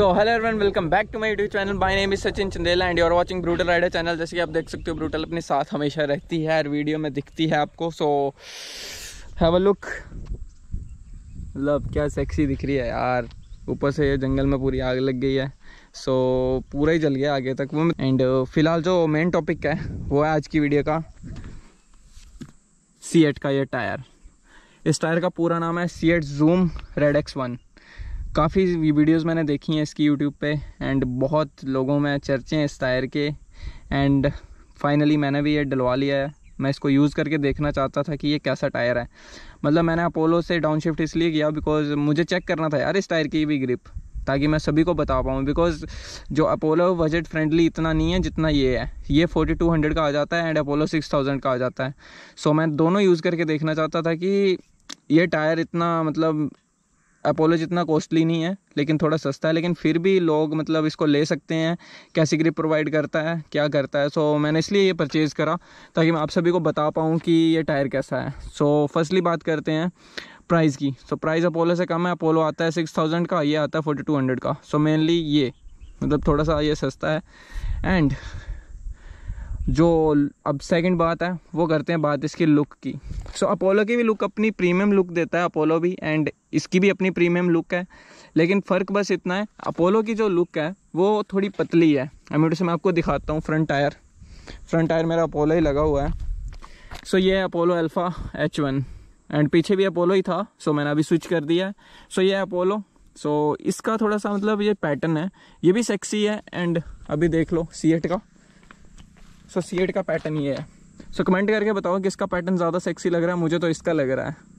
so hello everyone welcome back to my YouTube channel by name is Sachin Chandela and you are watching brutal rider channel जैसे कि आप देख सकते हो brutal अपने साथ हमेशा रहती है हर वीडियो में दिखती है आपको so have a look love क्या सेक्सी दिख रही है यार ऊपर से ये जंगल में पूरी आग लग गई है सो so, पूरा ही जल गया आगे तक वो एंड uh, फिलहाल जो मेन टॉपिक है वो है आज की वीडियो का सी एट का ये टायर इस टायर का पूरा नाम है CEAT zoom rad X one काफ़ी वीडियोस मैंने देखी हैं इसकी यूट्यूब पे एंड बहुत लोगों में चर्चे हैं इस टायर के एंड फाइनली मैंने भी ये डलवा लिया है मैं इसको यूज़ करके देखना चाहता था कि ये कैसा टायर है मतलब मैंने अपोलो से शिफ्ट इसलिए किया बिकॉज मुझे चेक करना था यार इस टायर की भी ग्रिप ताकि मैं सभी को बता पाऊँ बिकॉज जो अपोलो बजट फ्रेंडली इतना नहीं है जितना ये है ये 4200 का आ जाता है एंड अपोलो 6000 का आ जाता है सो so, मैं दोनों यूज़ करके देखना चाहता था कि ये टायर इतना मतलब अपोलो जितना कॉस्टली नहीं है लेकिन थोड़ा सस्ता है लेकिन फिर भी लोग मतलब इसको ले सकते हैं ग्रिप प्रोवाइड करता है क्या करता है सो so, मैंने इसलिए ये परचेज़ करा ताकि मैं आप सभी को बता पाऊँ कि ये टायर कैसा है सो so, फर्स्टली बात करते हैं प्राइस की सो so, प्राइस अपोलो से कम है अपोलो आता है सिक्स थाउजेंड का ये आता है फोर्टी टू हंड्रेड का सो so, मेनली ये मतलब थोड़ा सा ये सस्ता है एंड जो अब सेकंड बात है वो करते हैं बात इसकी लुक की सो so, अपोलो की भी लुक अपनी प्रीमियम लुक देता है अपोलो भी एंड इसकी भी अपनी प्रीमियम लुक है लेकिन फ़र्क बस इतना है अपोलो की जो लुक है वो थोड़ी पतली है एमिटो से मैं आपको दिखाता हूँ फ्रंट टायर फ्रंट टायर मेरा अपोलो ही लगा हुआ है सो so, ये है Apollo alpha H one and पीछे भी अपोलो ही था सो so मैंने अभी स्विच कर दिया है सो so ये अपोलो सो so इसका थोड़ा सा मतलब ये पैटर्न है ये भी सेक्सी है एंड अभी देख लो सी का सो so, सी का पैटर्न ये है सो so, कमेंट करके बताओ कि इसका पैटर्न ज़्यादा सेक्सी लग रहा है मुझे तो इसका लग रहा है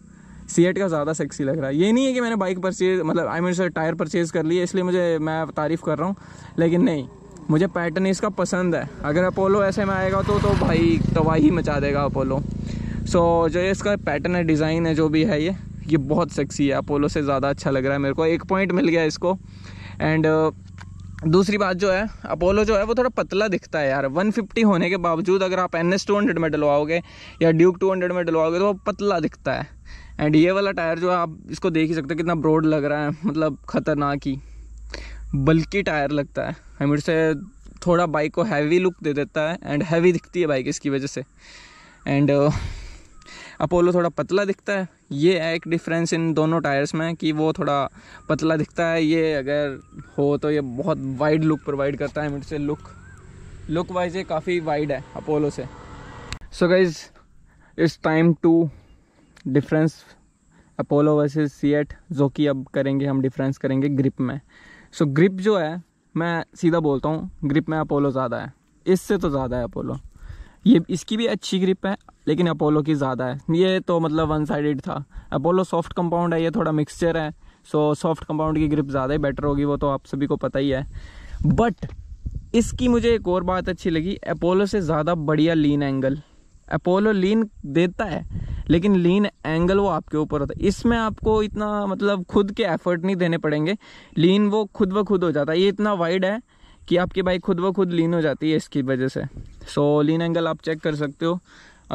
सीएट का ज़्यादा सेक्सी लग रहा है ये नहीं है कि मैंने बाइक परचेज मतलब I mean sir tyre purchase कर लिया इसलिए मुझे मैं तारीफ़ कर रहा हूँ लेकिन नहीं मुझे पैटर्न इसका पसंद है अगर अपोलो ऐसे में आएगा तो तो भाई तबाही मचा देगा अपोलो सो so, जो इसका पैटर्न है डिज़ाइन है जो भी है ये ये बहुत सेक्सी है अपोलो से ज़्यादा अच्छा लग रहा है मेरे को एक पॉइंट मिल गया इसको एंड दूसरी बात जो है अपोलो जो है वो थोड़ा पतला दिखता है यार 150 होने के बावजूद अगर आप एन एस टू हंड्रेड में डलवाओगे या ड्यूक टू हंड्रेड में डलवाओगे तो वो पतला दिखता है एंड ये वाला टायर जो है आप इसको देख ही सकते हो कितना ब्रॉड लग रहा है मतलब ख़तरनाक ही बल्कि टायर लगता है हमें से थोड़ा बाइक को हैवी लुक दे देता है एंड हैवी दिखती है बाइक इसकी वजह से एंड अपोलो uh, थोड़ा पतला दिखता है ये है एक डिफरेंस इन दोनों टायर्स में कि वो थोड़ा पतला दिखता है ये अगर हो तो ये बहुत वाइड लुक प्रोवाइड करता है मेरे से लुक लुक वाइज ये काफ़ी वाइड है अपोलो से so guys it's time to difference Apollo versus CEAT जो कि अब करेंगे हम डिफरेंस करेंगे ग्रिप में सो so, ग्रिप जो है मैं सीधा बोलता हूँ ग्रिप में अपोलो ज़्यादा है इससे तो ज़्यादा है अपोलो ये इसकी भी अच्छी ग्रिप है लेकिन अपोलो की ज़्यादा है ये तो मतलब वन साइडेड था अपोलो सॉफ्ट कंपाउंड है ये थोड़ा मिक्सचर है सो सॉफ्ट कंपाउंड की ग्रिप ज़्यादा ही बेटर होगी वो तो आप सभी को पता ही है बट इसकी मुझे एक और बात अच्छी लगी अपोलो से ज़्यादा बढ़िया लीन एंगल अपोलो लीन देता है लेकिन लीन एंगल वो आपके ऊपर होता है इसमें आपको इतना मतलब खुद के एफर्ट नहीं देने पड़ेंगे लीन वो खुद ब खुद हो जाता है ये इतना वाइड है कि आपकी बाइक खुद ब खुद लीन हो जाती है इसकी वजह से सो so, लीन एंगल आप चेक कर सकते हो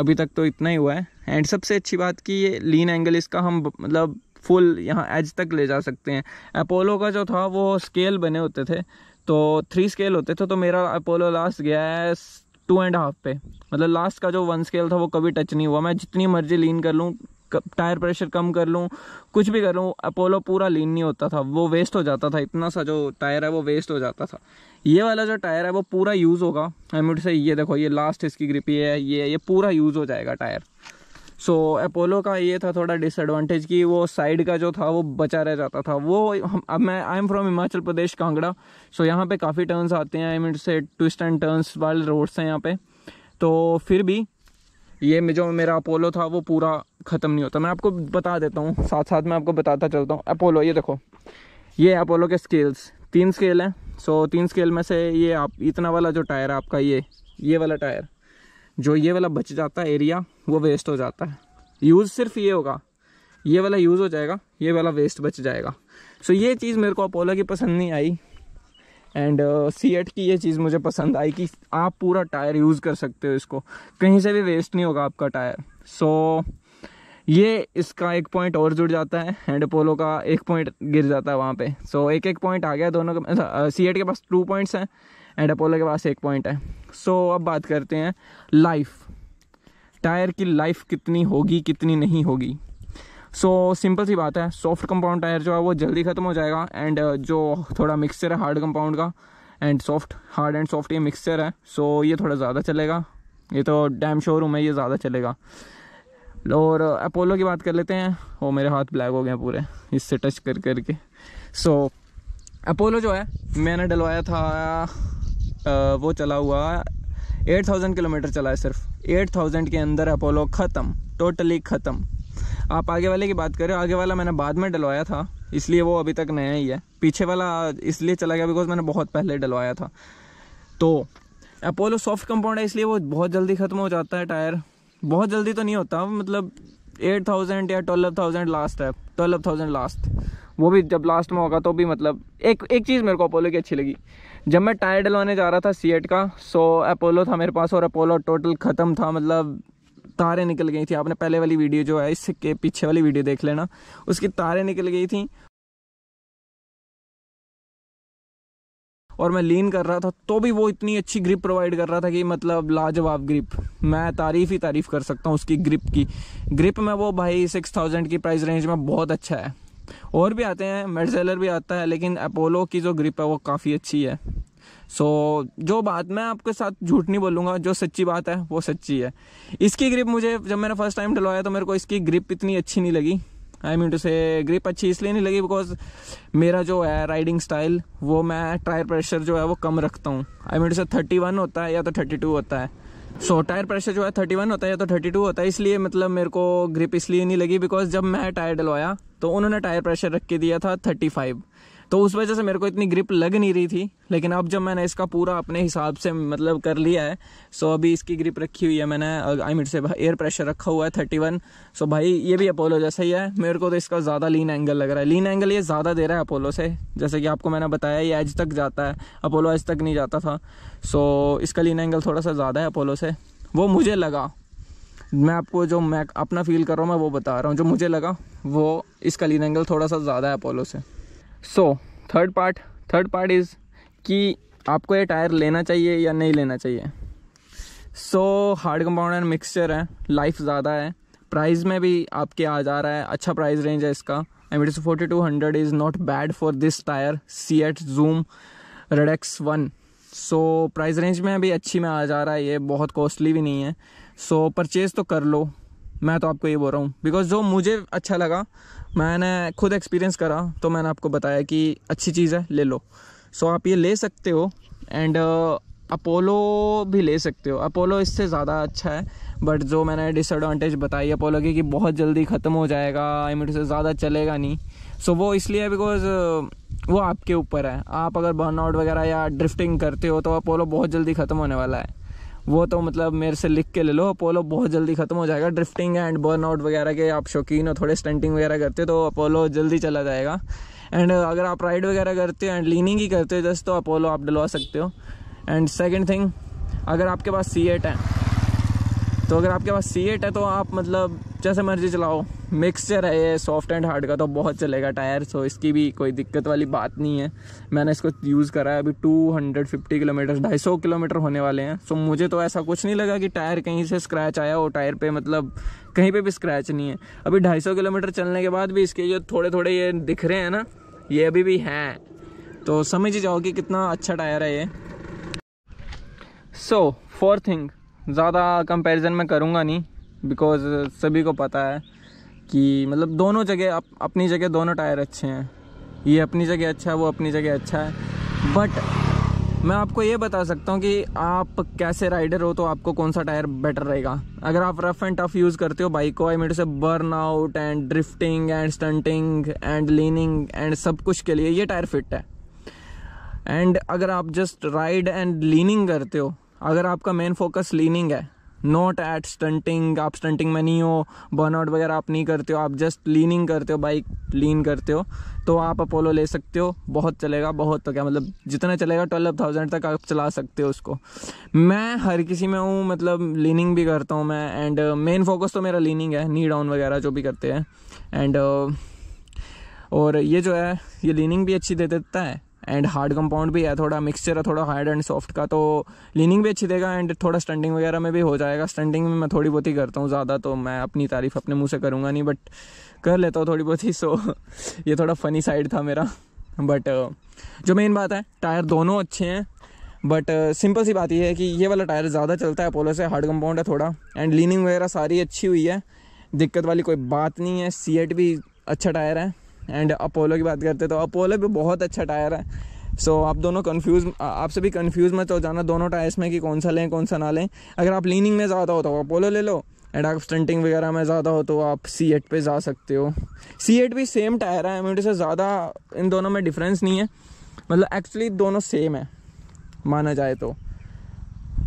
अभी तक तो इतना ही हुआ है एंड सबसे अच्छी बात कि ये लीन एंगल इसका हम मतलब फुल यहाँ एज तक ले जा सकते हैं अपोलो का जो था वो स्केल बने होते थे तो थ्री स्केल होते थे तो मेरा अपोलो लास्ट गया है टू एंड हाफ पे मतलब लास्ट का जो वन स्केल था वो कभी टच नहीं हुआ मैं जितनी मर्जी लीन कर लूँ टायर प्रेशर कम कर लूँ कुछ भी कर लूँ अपोलो पूरा लीन नहीं होता था वो वेस्ट हो जाता था इतना सा जो टायर है वो वेस्ट हो जाता था ये वाला जो टायर है वो पूरा यूज़ होगा एम से ये देखो ये लास्ट इसकी ग्रिप ये है ये ये पूरा यूज़ हो जाएगा टायर सो so, अपोलो का ये था थोड़ा डिसएडवांटेज कि वो साइड का जो था वो बचा रह जाता था वो हम, अब मैं I am from Himachal Pradesh Kangra so so, यहाँ पे काफ़ी टर्न्स आते हैं आई मीन से ट्विस्ट एंड टर्न्स वाले रोड्स हैं यहाँ पे तो फिर भी ये जो मेरा अपोलो था वो पूरा ख़त्म नहीं होता मैं आपको बता देता हूँ साथ साथ मैं आपको बताता चलता हूँ अपोलो ये देखो ये अपोलो के स्केल्स तीन स्केल हैं सो so, तीन स्केल में से ये आप इतना वाला जो टायर है आपका ये ये वाला टायर जो ये वाला बच जाता है एरिया वो वेस्ट हो जाता है यूज़ सिर्फ ये होगा ये वाला यूज़ हो जाएगा ये वाला वेस्ट बच जाएगा सो so, ये चीज़ मेरे को अपोलो की पसंद नहीं आई एंड सी एट की ये चीज़ मुझे पसंद आई कि आप पूरा टायर यूज़ कर सकते हो इसको कहीं से भी वेस्ट नहीं होगा आपका टायर सो so, ये इसका एक पॉइंट और जुड़ जाता है एंड अपोलो का एक पॉइंट गिर जाता है वहाँ पे सो so, एक एक पॉइंट आ गया दोनों का सी एट के पास टू पॉइंट्स हैं एंड अपोलो के पास एक पॉइंट है सो so, अब बात करते हैं लाइफ टायर की लाइफ कितनी होगी कितनी नहीं होगी सो so, सिंपल सी बात है सॉफ्ट कंपाउंड टायर जो है वो जल्दी ख़त्म हो जाएगा एंड uh, जो थोड़ा मिक्सचर है हार्ड कंपाउंड का and soft hard and soft ये मिक्सचर है सो so, ये थोड़ा ज़्यादा चलेगा ये तो डैम शोरूम है ये ज़्यादा चलेगा और uh, अपोलो की बात कर लेते हैं वो मेरे हाथ ब्लैक हो गए हैं पूरे इससे टच कर करके सो so, अपोलो जो है मैंने डलवाया था वो चला हुआ एट थाउजेंड किलोमीटर चला है सिर्फ एट थाउजेंड के अंदर अपोलो ख़त्म टोटली ख़त्म आप आगे वाले की बात करें आगे वाला मैंने बाद में डलवाया था इसलिए वो अभी तक नया ही है पीछे वाला इसलिए चला गया बिकॉज मैंने बहुत पहले डलवाया था तो अपोलो सॉफ्ट कंपाउंड है इसलिए वो बहुत जल्दी ख़त्म हो जाता है टायर बहुत जल्दी तो नहीं होता मतलब एट थाउजेंड या ट्वेल्व थाउजेंड लास्ट है ट्वेल्व थाउजेंड लास्ट वो भी जब लास्ट में होगा तो भी मतलब एक एक चीज़ मेरे को अपोलो की अच्छी लगी जब मैं टायर डलवाने जा रहा था सी का सो अपोलो था मेरे पास और अपोलो टोटल ख़त्म था मतलब तारें निकल गई थी आपने पहले वाली वीडियो जो है इसके पीछे वाली वीडियो देख लेना उसकी तारें निकल गई थी और मैं लीन कर रहा था तो भी वो इतनी अच्छी ग्रिप प्रोवाइड कर रहा था कि मतलब लाजवाब ग्रिप मैं तारीफ़ ही तारीफ़ कर सकता हूँ उसकी ग्रिप की ग्रिप में वो भाई सिक्स थाउजेंड की प्राइस रेंज में बहुत अच्छा है और भी आते हैं मेडसेलर भी आता है लेकिन अपोलो की जो ग्रिप है वो काफ़ी अच्छी है सो so, जो बात मैं आपके साथ झूठ नहीं बोलूँगा जो सच्ची बात है वो सच्ची है इसकी ग्रिप मुझे जब मैंने फर्स्ट टाइम डलवाया तो मेरे को इसकी ग्रिप इतनी अच्छी नहीं लगी आई मीन टू से ग्रिप अच्छी इसलिए नहीं लगी बिकॉज मेरा जो है राइडिंग स्टाइल वो मैं टायर प्रेशर जो है वो कम रखता हूँ आई मीन टू से थर्टी वन होता है या तो थर्टी टू होता है सो so, टायर प्रेशर जो है थर्टी वन होता है या तो थर्टी टू होता है इसलिए मतलब मेरे को ग्रिप इसलिए नहीं लगी बिकॉज जब मैं टायर डलवाया तो उन्होंने टायर प्रेशर रख के दिया था थर्टी फाइव तो उस वजह से मेरे को इतनी ग्रिप लग नहीं रही थी लेकिन अब जब मैंने इसका पूरा अपने हिसाब से मतलब कर लिया है सो अभी इसकी ग्रिप रखी हुई है मैंने आई मिट से एयर प्रेशर रखा हुआ है थर्टी वन सो भाई ये भी अपोलो जैसा ही है मेरे को तो इसका ज़्यादा लीन एंगल लग रहा है लीन एंगल ये ज़्यादा दे रहा है अपोलो से जैसे कि आपको मैंने बताया ये एज तक जाता है अपोलो एज तक नहीं जाता था सो इसका लीन एंगल थोड़ा सा ज़्यादा है अपोलो से वो मुझे लगा मैं आपको जो मैं अपना फील कर रहा हूँ मैं वो बता रहा हूँ जो मुझे लगा वो इसका लीन एंगल थोड़ा सा ज़्यादा है अपोलो से so third part third part is कि आपको ये टायर लेना चाहिए या नहीं लेना चाहिए so hard compound and mixture है लाइफ ज़्यादा है प्राइस में भी आपके आ जा रहा है अच्छा प्राइस रेंज है इसका M is forty two hundred is not bad for this tyre CEAT zoom radex one so price range में भी अच्छी में आ जा रहा है ये बहुत कॉस्टली भी नहीं है सो so, परचेज़ तो कर लो मैं तो आपको ये बोल रहा हूँ बिकॉज जो मुझे अच्छा लगा मैंने खुद एक्सपीरियंस करा तो मैंने आपको बताया कि अच्छी चीज़ है ले लो सो आप ये ले सकते हो एंड अपोलो uh, भी ले सकते हो अपोलो इससे ज़्यादा अच्छा है बट जो मैंने डिसएडवांटेज बताई अपोलो की कि बहुत जल्दी ख़त्म हो जाएगा आई से ज़्यादा चलेगा नहीं सो so, वो इसलिए बिकॉज uh, वो आपके ऊपर है आप अगर बर्नआउट वगैरह या ड्रिफ्टिंग करते हो तो अपोलो बहुत जल्दी ख़त्म होने वाला है वो तो मतलब मेरे से लिख के ले लो अपोलो बहुत जल्दी ख़त्म हो जाएगा ड्रिफ्टिंग एंड बर्न आउट वगैरह के आप शौकीन हो थोड़े स्टंटिंग वगैरह करते हो तो अपोलो जल्दी चला जाएगा एंड uh, अगर आप राइड वगैरह करते हो एंड लीनिंग ही करते हो जस्ट तो अपोलो आप डलवा सकते हो एंड सेकेंड थिंग अगर आपके पास सी एट है तो अगर आपके पास सी एट है तो आप मतलब जैसे मर्जी चलाओ मिक्सचर है ये सॉफ्ट एंड हार्ड का तो बहुत चलेगा टायर सो इसकी भी कोई दिक्कत वाली बात नहीं है मैंने इसको यूज़ करा है अभी 250 किलोमीटर 250 किलोमीटर होने वाले हैं सो मुझे तो ऐसा कुछ नहीं लगा कि टायर कहीं से स्क्रैच आया हो टायर पे मतलब कहीं पे भी स्क्रैच नहीं है अभी 250 किलोमीटर चलने के बाद भी इसके जो थोड़े थोड़े ये दिख रहे हैं ना ये अभी भी हैं तो समझ ही जाओ कि कितना अच्छा टायर है ये सो फोर थिंग ज़्यादा कंपेरिजन मैं करूँगा नहीं बिकॉज सभी को पता है कि मतलब दोनों जगह अप, अपनी जगह दोनों टायर अच्छे हैं ये अपनी जगह अच्छा है वो अपनी जगह अच्छा है बट मैं आपको ये बता सकता हूँ कि आप कैसे राइडर हो तो आपको कौन सा टायर बेटर रहेगा अगर आप रफ एंड टफ यूज़ करते हो बाइक को आई मेरे से burn out and drifting and stunting and leaning and सब कुछ के लिए ये टायर फिट है एंड अगर आप जस्ट राइड एंड लीनिंग करते हो अगर आपका मेन फोकस लीनिंग है नॉट एट स्टंटिंग आप स्टंटिंग में नहीं हो बर्नआउट वगैरह आप नहीं करते हो आप जस्ट लीनिंग करते हो बाइक लीन करते हो तो आप अपोलो ले सकते हो बहुत चलेगा बहुत तो क्या मतलब जितना चलेगा ट्वेल्व थाउजेंड तक आप चला सकते हो उसको मैं हर किसी में हूँ मतलब लीनिंग भी करता हूँ मैं एंड मेन फोकस तो मेरा लीनिंग है नी डाउन वगैरह जो भी करते हैं एंड uh, और ये जो है ये लीनिंग भी अच्छी दे देता है एंड हार्ड कंपाउंड भी है थोड़ा मिक्सचर है थोड़ा हार्ड एंड सॉफ्ट का तो लीनिंग भी अच्छी देगा एंड थोड़ा स्टंटिंग वगैरह में भी हो जाएगा स्टंटिंग में मैं थोड़ी बहुत ही करता हूँ ज़्यादा तो मैं अपनी तारीफ़ अपने मुँह से करूँगा नहीं बट कर लेता हूँ थोड़ी बहुत ही सो ये थोड़ा फ़नी साइड था मेरा बट uh, जो मेन बात है टायर दोनों अच्छे हैं बट सिंपल uh, सी बात यह है कि ये वाला टायर ज़्यादा चलता है अपोलो से हार्ड कंपाउंड है थोड़ा एंड लीनिंग वगैरह सारी अच्छी हुई है दिक्कत वाली कोई बात नहीं है सीएट भी अच्छा टायर है एंड अपोलो की बात करते तो अपोलो भी बहुत अच्छा टायर है सो so, आप दोनों कंफ्यूज आपसे भी कंफ्यूज मत हो जाना दोनों टायर्स में कि कौन सा लें कौन सा ना लें अगर आप लीनिंग में ज़्यादा हो तो अपोलो ले लो एंड आप स्टंटिंग वगैरह में ज़्यादा हो तो आप सी एट पर जा सकते हो सी एट भी सेम टायर है एम से ज़्यादा इन दोनों में डिफरेंस नहीं है मतलब एक्चुअली दोनों सेम है माना जाए तो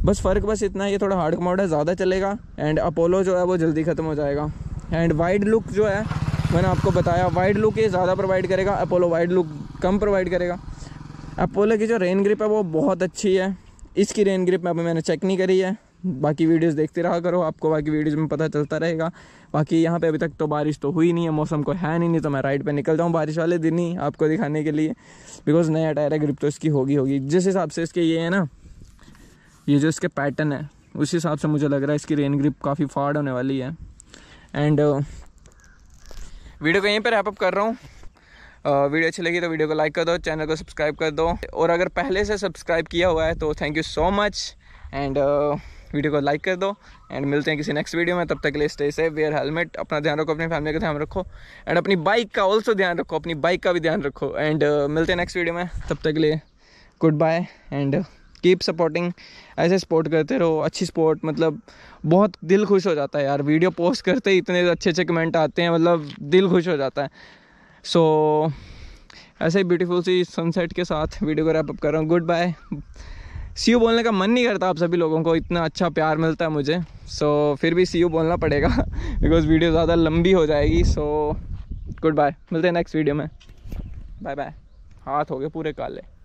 बस फ़र्क बस इतना ये थोड़ा हार्ड कमाउड है ज़्यादा चलेगा एंड अपोलो जो है वो जल्दी ख़त्म हो जाएगा एंड वाइड लुक जो है मैंने आपको बताया वाइड लुक ये ज़्यादा प्रोवाइड करेगा अपोलो वाइड लुक कम प्रोवाइड करेगा अपोलो की जो रेन ग्रिप है वो बहुत अच्छी है इसकी रेन ग्रिप में अभी मैंने चेक नहीं करी है बाकी वीडियोस देखते रहा करो आपको बाकी वीडियोस में पता चलता रहेगा बाकी यहाँ पे अभी तक तो बारिश तो हुई नहीं है मौसम को है नहीं नहीं तो मैं राइड पे निकल जाऊँ बारिश वाले दिन ही आपको दिखाने के लिए बिकॉज नया टायर है ग्रिप तो इसकी होगी होगी जिस हिसाब से इसके ये है ना ये जो इसके पैटर्न है उस हिसाब से मुझे लग रहा है इसकी रेन ग्रिप काफ़ी फाड़ होने वाली है एंड uh, वीडियो को यहीं पर रैपअप कर रहा हूँ वीडियो अच्छी लगी तो वीडियो को लाइक कर दो चैनल को सब्सक्राइब कर दो और अगर पहले से सब्सक्राइब किया हुआ है तो thank you so much and video को लाइक कर दो एंड मिलते हैं किसी नेक्स्ट वीडियो में तब तक के लिए स्टे सेफ वेयर हेलमेट अपना ध्यान रखो अपनी फैमिली का ध्यान रखो एंड अपनी बाइक का ऑल्सो ध्यान रखो अपनी बाइक का भी ध्यान रखो एंड uh, मिलते हैं नेक्स्ट वीडियो में तब तक के लिए good bye and keep supporting ऐसे सपोर्ट करते रहो अच्छी सपोर्ट मतलब बहुत दिल खुश हो जाता है यार वीडियो पोस्ट करते ही इतने अच्छे अच्छे कमेंट आते हैं मतलब दिल खुश हो जाता है सो so, ऐसे ही ब्यूटीफुल सी सनसेट के साथ वीडियो को रैपअप अप कर रहा हूँ गुड बाय सी यू बोलने का मन नहीं करता आप सभी लोगों को इतना अच्छा प्यार मिलता है मुझे सो so, फिर भी सी यू बोलना पड़ेगा बिकॉज़ वीडियो ज़्यादा लंबी हो जाएगी सो गुड बाय मिलते हैं नेक्स्ट वीडियो में बाय बाय हाथ हो गए पूरे काले